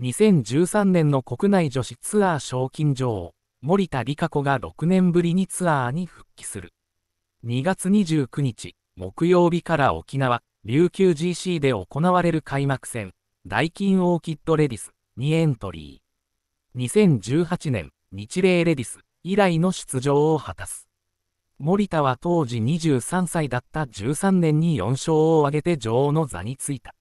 2013年の国内女子ツアー賞金女王、森田理香子が6年ぶりにツアーに復帰する。2月29日、木曜日から沖縄、琉球 GC で行われる開幕戦、ダイキンオーキッドレディスにエントリー。2018年、日霊レディス以来の出場を果たす。森田は当時23歳だった13年に4勝を挙げて女王の座についた。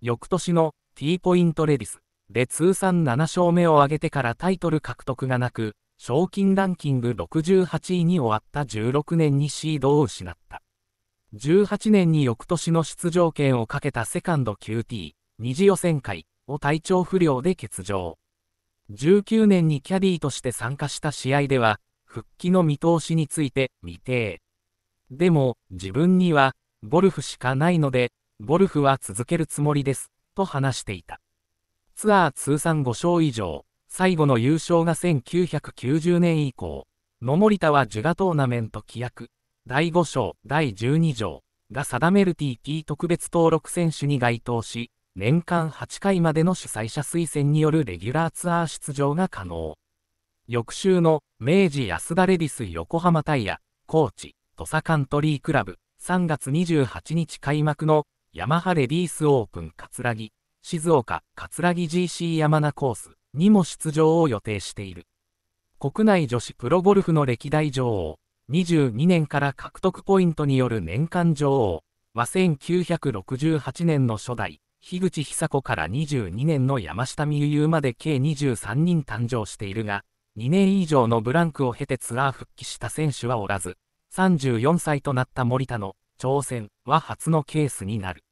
翌年の T ポイントレディスで通算7勝目を挙げてからタイトル獲得がなく、賞金ランキング68位に終わった16年にシードを失った。18年に翌年の出場権をかけたセカンド QT、二次予選会を体調不良で欠場。19年にキャディーとして参加した試合では、復帰の見通しについて未定。でも、自分には、ゴルフしかないので、ゴルフは続けるつもりです、と話していた。ツアー通算5勝以上、最後の優勝が1990年以降、野森田はジュガトーナメント規約、第5章、第12条が定める TP 特別登録選手に該当し、年間8回までの主催者推薦によるレギュラーツアー出場が可能。翌週の明治安田レディス横浜タイヤ、高知、土佐カントリークラブ、3月28日開幕のヤマハレディースオープン葛城静岡、葛城 GC 山名コースにも出場を予定している。国内女子プロゴルフの歴代女王、22年から獲得ポイントによる年間女王は1968年の初代、樋口久子から22年の山下美優まで計23人誕生しているが、2年以上のブランクを経てツアー復帰した選手はおらず、34歳となった森田の挑戦は初のケースになる。